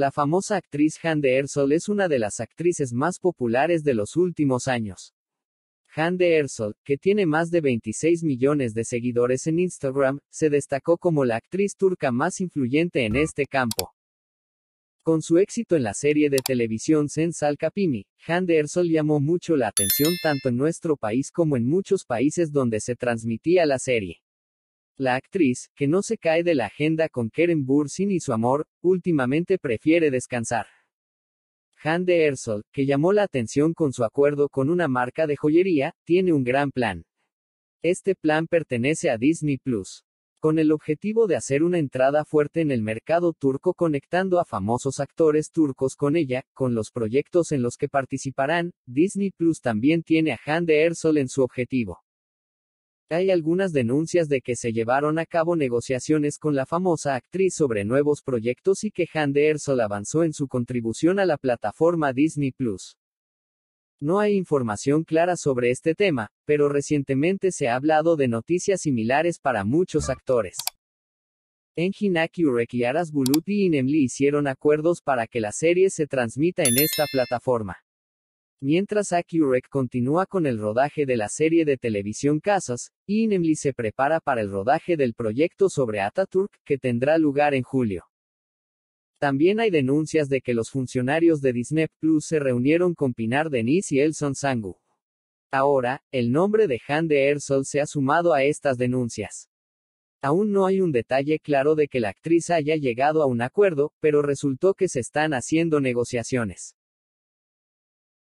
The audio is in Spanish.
La famosa actriz Hande Ersol es una de las actrices más populares de los últimos años. Hande Ersol, que tiene más de 26 millones de seguidores en Instagram, se destacó como la actriz turca más influyente en este campo. Con su éxito en la serie de televisión Sal Kapimi, Hande Ersol llamó mucho la atención tanto en nuestro país como en muchos países donde se transmitía la serie. La actriz, que no se cae de la agenda con Kerem Bursin y su amor, últimamente prefiere descansar. de Erzol, que llamó la atención con su acuerdo con una marca de joyería, tiene un gran plan. Este plan pertenece a Disney Plus. Con el objetivo de hacer una entrada fuerte en el mercado turco conectando a famosos actores turcos con ella, con los proyectos en los que participarán, Disney Plus también tiene a de Erzol en su objetivo. Hay algunas denuncias de que se llevaron a cabo negociaciones con la famosa actriz sobre nuevos proyectos y que Hande Ersol avanzó en su contribución a la plataforma Disney Plus. No hay información clara sobre este tema, pero recientemente se ha hablado de noticias similares para muchos actores. Hinaki Ureki Aras Buluti y Nemli hicieron acuerdos para que la serie se transmita en esta plataforma. Mientras Akurek continúa con el rodaje de la serie de televisión Casas, Inemli se prepara para el rodaje del proyecto sobre Ataturk, que tendrá lugar en julio. También hay denuncias de que los funcionarios de Disney Plus se reunieron con Pinar Deniz y Elson Sangu. Ahora, el nombre de Han de Ersol se ha sumado a estas denuncias. Aún no hay un detalle claro de que la actriz haya llegado a un acuerdo, pero resultó que se están haciendo negociaciones.